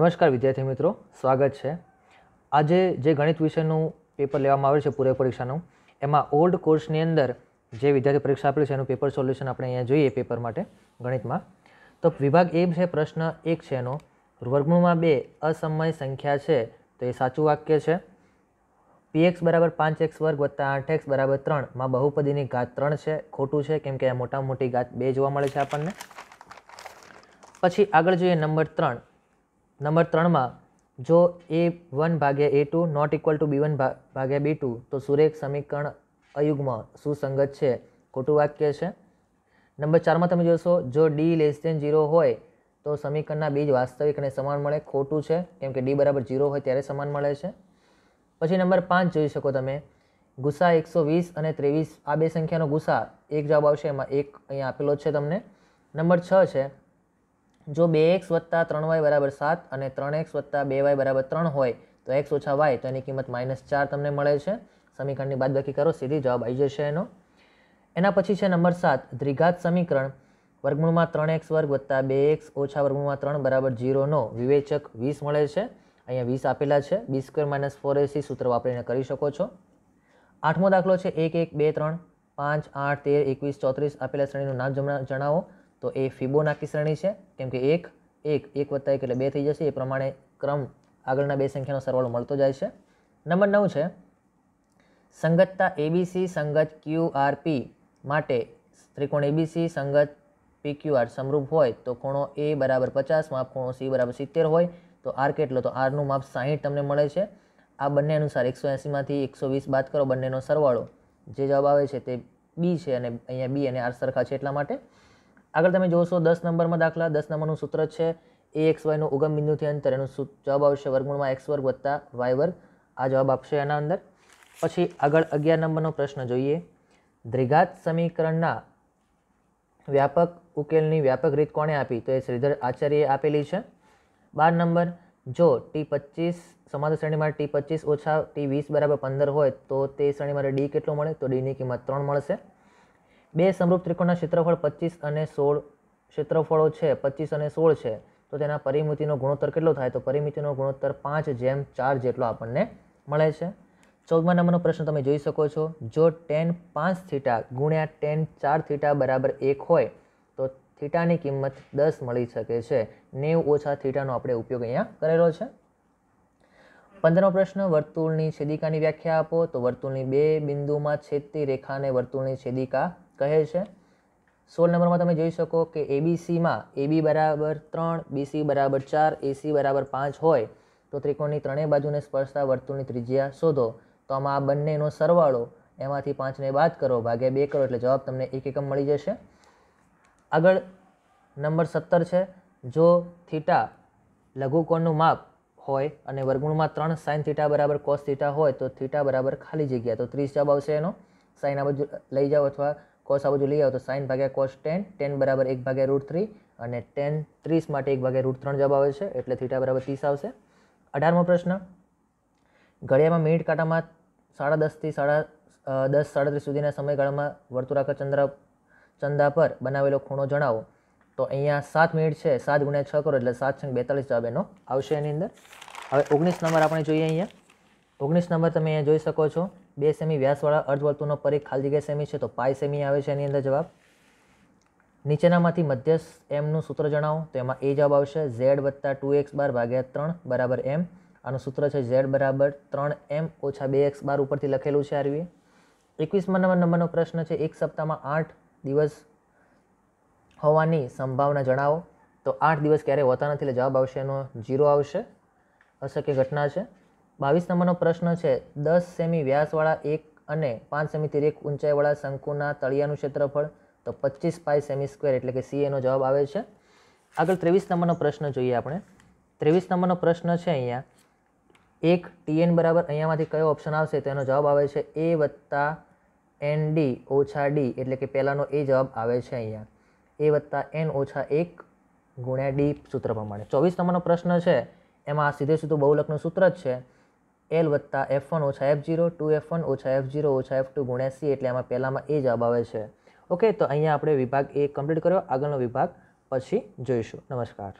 નમસ્કાર વિદ્યાર્થી મિત્રો સ્વાગત છે આજે જે ગણિત વિષયનું પેપર લેવામાં આવ્યું છે પૂરે પરીક્ષાનું એમાં ઓલ્ડ કોર્સની અંદર જે વિદ્યાર્થી પરીક્ષા આપેલી છે એનું પેપર સોલ્યુશન આપણે અહીંયા જોઈએ પેપર માટે ગણિતમાં તો વિભાગ એ છે પ્રશ્ન એક છે એનો વર્ગમૂળમાં બે અસમય સંખ્યા છે તો એ સાચું વાક્ય છે પીએક્સ બરાબર પાંચ એક્સ વર્ગ વત્તા આઠ એક્સ બરાબર ત્રણમાં બહુપદીની ઘાત ત્રણ છે ખોટું છે કેમ કે મોટા મોટી ઘાત બે જોવા મળે છે આપણને પછી આગળ જોઈએ નંબર ત્રણ નંબર ત્રણમાં જો એ વન ભાગ્યા a two not equal to b one ભાગ્યા બી ટુ તો સુરેખ સમીકરણ અયુગ્મ સુસંગત છે ખોટું વાક્ય છે નંબર ચારમાં તમે જોશો જો ડી લેસ દેન જીરો હોય તો સમીકરણના બીજ વાસ્તવિક અને સમાન મળે ખોટું છે કેમ કે ડી બરાબર જીરો હોય ત્યારે સમાન મળે છે પછી નંબર પાંચ જોઈ શકો તમે ગુસા એકસો વીસ અને ત્રેવીસ આ બે સંખ્યાનો ગુસા એક જવાબ આવશે એમાં એક અહીંયા આપેલો છે તમને નંબર છ છે જો બે એક્સ વત્તા ત્રણ વાય બરાબર સાત અને ત્રણ એક્સ વત્તા બે વાય બરાબર ત્રણ હોય તો એક્સ ઓછા વાય તો એની કિંમત માઇનસ ચાર તમને મળે છે સમીકરણની બાદબાકી કરો સીધી જવાબ આવી જશે એનો એના પછી છે નંબર સાત દ્વિઘાત સમીકરણ વર્ગમૂળમાં ત્રણ એક્સ વર્ગ વત્તા બે એક્સ ઓછા વર્ગમૂળમાં ત્રણ બરાબર જીરોનો વિવેચક વીસ મળે છે અહીંયા વીસ આપેલા છે b square minus four a c સૂત્ર વાપરીને કરી શકો છો આઠમો દાખલો છે એક એક બે ત્રણ પાંચ આઠ તેર એકવીસ ચોત્રીસ આપેલા શ્રેણીનું નામ જણાવો તો એ ફિબોનાકી શ્રેણી છે કેમ કે એક એક એક વત્તા એક એટલે બે થઈ જશે એ પ્રમાણે ક્રમ આગળના બે સંખ્યાનો સરવાળો મળતો જાય છે નંબર નવ છે સંગતતા એબીસી સંગત ક્યુઆરપી માટે ત્રિકોણ એબીસી સંગત પી ક્યુ સમરૂપ હોય તો ખૂણો એ બરાબર પચાસ માપ ખૂણો સી બરાબર સિત્તેર હોય તો આર કેટલો તો આરનું માપ સાહીઠ તમને મળે છે આ બંને અનુસાર એકસો એંસીમાંથી એકસો વીસ બાદ કરો બંનેનો સરવાળો જે જવાબ આવે છે તે બી છે અને અહીંયા બી અને આર સરખા છે એટલા માટે આગળ તમે જોશો દસ નંબરમાં દાખલા દસ નંબરનું સૂત્ર છે એ એક્સ વાયનું ઉગમ બિંદુથી અંતર એનું જવાબ આવશે વર્ગમૂળમાં એક્સ વર્ગ વત્તા વાય વર્ગ આ જવાબ આપશે એના અંદર પછી આગળ અગિયાર નંબરનો પ્રશ્ન જોઈએ દ્રિઘાત સમીકરણના વ્યાપક ઉકેલની વ્યાપક રીત કોણે આપી તો એ શ્રીધર આચાર્યએ આપેલી છે બાર નંબર જો ટી પચીસ સમાન શ્રેણીમાં ટી પચીસ ઓછા ટી વીસ બરાબર પંદર હોય તો તે શ્રેણીમાં ડી કેટલો મળે તો ડીની કિંમત ત્રણ મળશે બે સમરૂપ ત્રિકોણના ક્ષેત્રફળ પચીસ અને સોળ ક્ષેત્રફળો છે પચીસ અને સોળ છે તો તેના પરિમિતિનો ગુણોત્તર કેટલો થાય તો પરિમિતિનો ગુણોત્તર પાંચ જેમ ચાર જેટલો આપણને મળે છે ચૌદમા નંબરનો પ્રશ્ન તમે જોઈ શકો છો જો ટેન પાંચ થીટા ગુણ્યા ટેન ચાર થીટા બરાબર એક હોય તો થીટાની કિંમત દસ મળી શકે છે નેવ ઓછા થીટાનો આપણે ઉપયોગ અહીંયા કરેલો છે પંદરમો પ્રશ્ન વર્તુળની છેદિકાની વ્યાખ્યા આપો તો વર્તુળની બે બિંદુમાં છેદતી રેખાને વર્તુળની છેદિકા કહે છે સોળ નંબરમાં તમે જોઈ શકો કે એબીસીમાં એબી બરાબર ત્રણ બીસી બરાબર ચાર એસી બરાબર પાંચ હોય તો ત્રિકોણની ત્રણેય બાજુને સ્પર્શતા વર્તુળની ત્રિજ્યા શોધો તો આમાં આ બંનેનો સરવાળો એમાંથી પાંચને બાદ કરો ભાગ્યા બે કરો એટલે જવાબ તમને એક એકમ મળી જશે આગળ નંબર સત્તર છે જો થીટા લઘુકોણનું માપ હોય અને વર્ગુણમાં ત્રણ સાઇન થીટા બરાબર કોસ થીટા હોય તો થીટા બરાબર ખાલી જગ્યા તો ત્રીસ જવાબ આવશે એનો સાઇન આ બાજુ લઈ જાઓ અથવા કોસ આ બાજુ લઈ આવો તો સાઇન ભાગ્યા કોસ ટેન ટેન બરાબર એક ભાગ્યા રૂટ થ્રી અને ટેન ત્રીસ માટે એક ભાગ્યા રૂટ ત્રણ જવાબ આવે છે એટલે થીટા બરાબર ત્રીસ આવશે અઢારમો પ્રશ્ન ઘડિયામાં મિનિટ કાંટામાં સાડા દસથી સાડા દસ સાડત્રીસ સુધીના સમયગાળામાં વર્તુળાકાર ચંદ્ર ચંદા પર બનાવેલો ખૂણો જણાવો તો અહીંયા સાત મિનિટ છે સાત ગુણ્યા છ કરો એટલે સાત છંગ બેતાલીસ જવાબ એનો આવશે એની અંદર હવે ઓગણીસ નંબર આપણે જોઈએ અહીંયા ઓગણીસ નંબર તમે અહીંયા જોઈ શકો છો બે સેમી વ્યાસવાળા અર્ધવર્તુળનો પરિઘ ખાલી જગ્યા સેમી છે તો પાય સેમી આવે છે એની અંદર જવાબ નીચેનામાંથી મધ્યસ્થ એમનું સૂત્ર જણાવો તો એમાં એ જવાબ આવશે ઝેડ વત્તા ટુ એક્સ બાર ભાગ્યા ત્રણ બરાબર એમ આનું સૂત્ર છે ઝેડ બરાબર ત્રણ એમ ઓછા બે એક્સ બાર ઉપરથી લખેલું છે આરવીએ એકવીસમાં નંબર નંબરનો પ્રશ્ન છે એક સપ્તાહમાં આઠ દિવસ હોવાની સંભાવના જણાવો તો આઠ દિવસ ક્યારેય હોતા નથી એટલે જવાબ આવશે એનો જીરો આવશે અશક્ય ઘટના છે બાવીસ નંબરનો પ્રશ્ન છે દસ સેમી વ્યાસવાળા એક અને પાંચ સેમી તિરેક ઊંચાઈવાળા શંકુના તળિયાનું ક્ષેત્રફળ તો પચીસ પાય સેમી સ્ક્વેર એટલે કે સી એનો જવાબ આવે છે આગળ ત્રેવીસ નંબરનો પ્રશ્ન જોઈએ આપણે ત્રેવીસ નંબરનો પ્રશ્ન છે અહીંયા એક ટીએન બરાબર અહીંયામાંથી કયો ઓપ્શન આવશે તો એનો જવાબ આવે છે એ વત્તા એન ડી ઓછા ડી એટલે કે પહેલાંનો એ જવાબ આવે છે અહીંયા એ વત્તા એન ઓછા એક ગુણ્યા ડી સૂત્ર પ્રમાણે ચોવીસ નંબરનો પ્રશ્ન છે એમાં સીધે સીધું બહુલકનું સૂત્ર જ છે એલ વત્તા એફ વન ઓછા f zero two f one ઓછા એફ ઝીરો ઓછા એફ ટુ ગુણ્યા સી એટલે આમાં પહેલાંમાં એ જવાબ આવે છે ઓકે તો અહીંયા આપણે વિભાગ એ કમ્પ્લીટ કર્યો આગળનો વિભાગ પછી જોઈશું નમસ્કાર